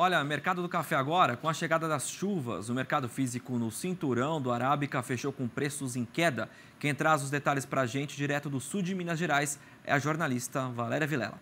Olha, mercado do café agora, com a chegada das chuvas, o mercado físico no cinturão do Arábica fechou com preços em queda. Quem traz os detalhes para a gente, direto do sul de Minas Gerais, é a jornalista Valéria Vilela.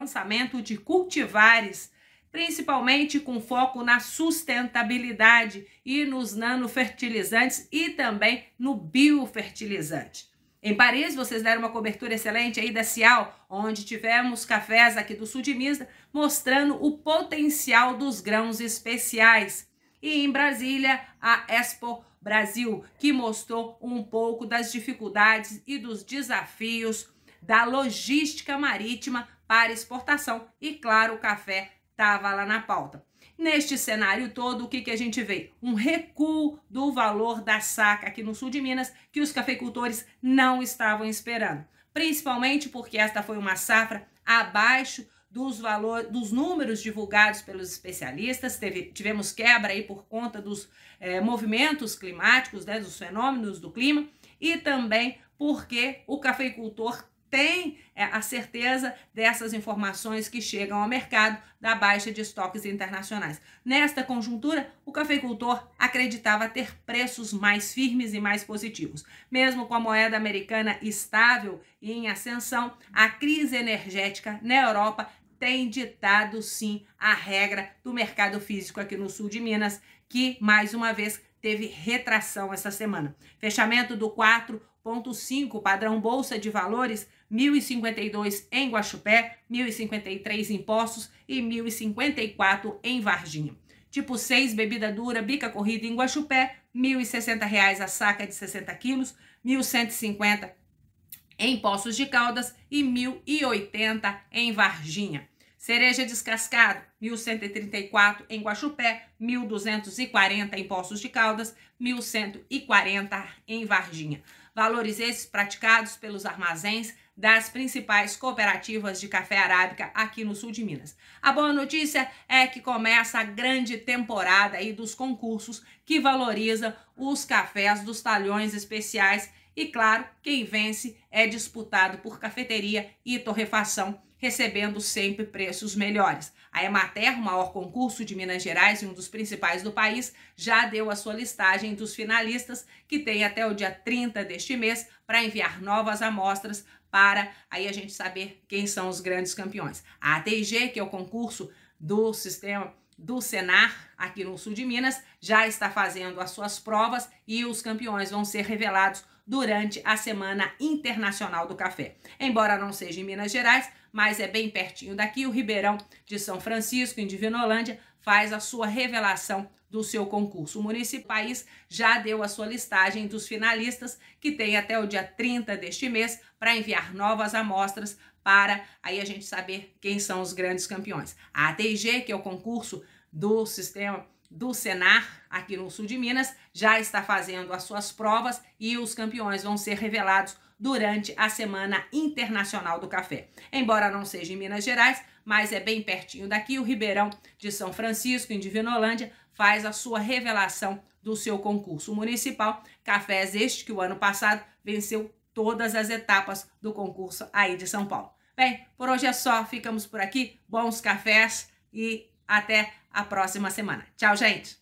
Lançamento de cultivares, principalmente com foco na sustentabilidade e nos nanofertilizantes e também no biofertilizante. Em Paris, vocês deram uma cobertura excelente aí da Cial, onde tivemos cafés aqui do sul de Minas, mostrando o potencial dos grãos especiais. E em Brasília, a Expo Brasil, que mostrou um pouco das dificuldades e dos desafios da logística marítima para exportação. E claro, o café estava lá na pauta. Neste cenário todo, o que, que a gente vê? Um recuo do valor da saca aqui no sul de Minas que os cafeicultores não estavam esperando. Principalmente porque esta foi uma safra abaixo dos valores, dos números divulgados pelos especialistas. Teve, tivemos quebra aí por conta dos eh, movimentos climáticos, né, dos fenômenos do clima, e também porque o cafeicultor tem é, a certeza dessas informações que chegam ao mercado da baixa de estoques internacionais. Nesta conjuntura, o cafeicultor acreditava ter preços mais firmes e mais positivos. Mesmo com a moeda americana estável e em ascensão, a crise energética na Europa tem ditado sim a regra do mercado físico aqui no sul de Minas, que mais uma vez teve retração essa semana. Fechamento do 4,5, padrão Bolsa de Valores, 1.052 em Guaxupé, 1.053 em Poços e 1.054 em Varginha. Tipo 6, bebida dura, bica corrida em Guaxupé, R$ 1.060 a saca de 60 quilos, 1.150 em Poços de Caldas e 1.080 em Varginha. Cereja Descascado, 1134 em Guaxupé, 1240 em Poços de Caldas, 1140 em Varginha. Valores esses praticados pelos armazéns das principais cooperativas de café arábica aqui no sul de Minas. A boa notícia é que começa a grande temporada aí dos concursos que valoriza os cafés dos talhões especiais e claro, quem vence é disputado por cafeteria e torrefação recebendo sempre preços melhores. A Emater, o maior concurso de Minas Gerais e um dos principais do país, já deu a sua listagem dos finalistas, que tem até o dia 30 deste mês para enviar novas amostras para aí a gente saber quem são os grandes campeões. A ATG, que é o concurso do sistema do Senar, aqui no sul de Minas, já está fazendo as suas provas e os campeões vão ser revelados durante a Semana Internacional do Café. Embora não seja em Minas Gerais, mas é bem pertinho daqui. O Ribeirão de São Francisco, em Divinolândia, faz a sua revelação do seu concurso. O municipal já deu a sua listagem dos finalistas, que tem até o dia 30 deste mês para enviar novas amostras para aí a gente saber quem são os grandes campeões. A ATG, que é o concurso do sistema do Senar, aqui no sul de Minas, já está fazendo as suas provas e os campeões vão ser revelados durante a Semana Internacional do Café. Embora não seja em Minas Gerais, mas é bem pertinho daqui, o Ribeirão de São Francisco, em Divinolândia, faz a sua revelação do seu concurso municipal. Cafés este que o ano passado venceu todas as etapas do concurso aí de São Paulo. Bem, por hoje é só, ficamos por aqui. Bons cafés e até a próxima semana. Tchau, gente!